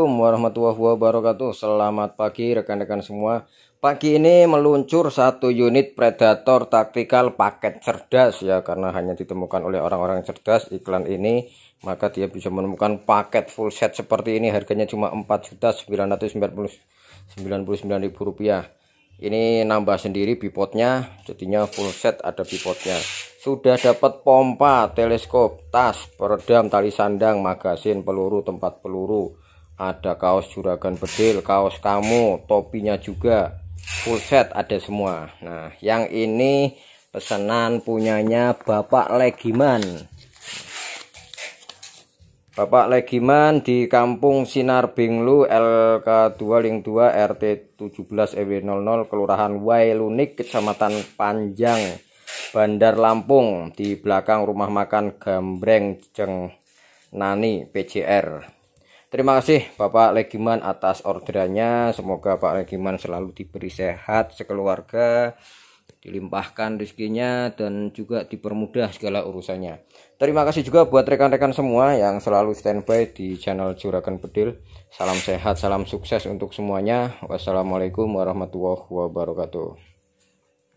Assalamualaikum warahmatullahi wabarakatuh Selamat pagi rekan-rekan semua Pagi ini meluncur satu unit Predator Taktikal paket cerdas ya Karena hanya ditemukan oleh orang-orang cerdas iklan ini Maka dia bisa menemukan paket full set seperti ini Harganya cuma Rp4.999.000 Ini nambah sendiri bipotnya. Jadinya full set ada bipotnya. sudah dapat pompa, teleskop, tas, peredam, tali sandang, magasin, peluru, tempat peluru, ada kaos juragan bedil kaos kamu topinya juga full set ada semua nah yang ini pesanan punyanya Bapak Legiman Bapak Legiman di Kampung Sinar Binglu LK2 Ling 2 RT 17 EW 00 Kelurahan Wailunik Kecamatan Panjang Bandar Lampung di belakang rumah makan Gambreng Jeng Nani PCR. Terima kasih Bapak Legiman atas orderannya. Semoga Pak Legiman selalu diberi sehat sekeluarga, dilimpahkan rezekinya dan juga dipermudah segala urusannya. Terima kasih juga buat rekan-rekan semua yang selalu standby di channel Juragan Bedil. Salam sehat, salam sukses untuk semuanya. Wassalamualaikum warahmatullahi wabarakatuh.